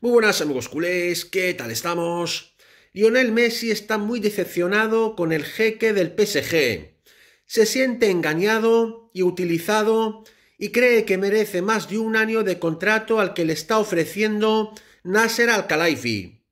Muy buenas amigos culés, ¿qué tal estamos? Lionel Messi está muy decepcionado con el jeque del PSG. Se siente engañado y utilizado y cree que merece más de un año de contrato al que le está ofreciendo Nasser Al-Khelaifi.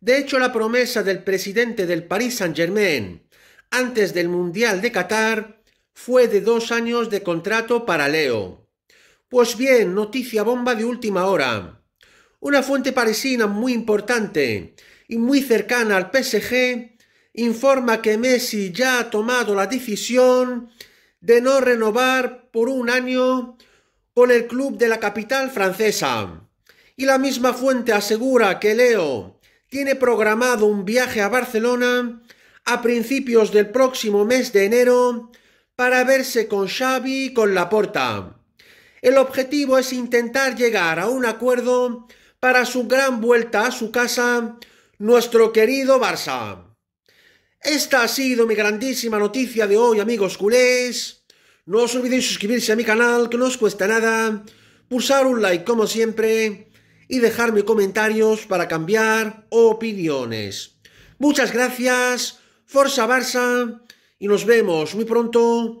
De hecho, la promesa del presidente del Paris Saint-Germain antes del Mundial de Qatar fue de dos años de contrato para Leo. Pues bien, noticia bomba de última hora. Una fuente parisina muy importante y muy cercana al PSG informa que Messi ya ha tomado la decisión de no renovar por un año con el club de la capital francesa. Y la misma fuente asegura que Leo tiene programado un viaje a Barcelona a principios del próximo mes de enero para verse con Xavi y con Laporta. El objetivo es intentar llegar a un acuerdo para su gran vuelta a su casa, nuestro querido Barça. Esta ha sido mi grandísima noticia de hoy, amigos culés. No os olvidéis suscribirse a mi canal, que no os cuesta nada, pulsar un like como siempre y dejarme comentarios para cambiar opiniones. Muchas gracias, Forza Barça, y nos vemos muy pronto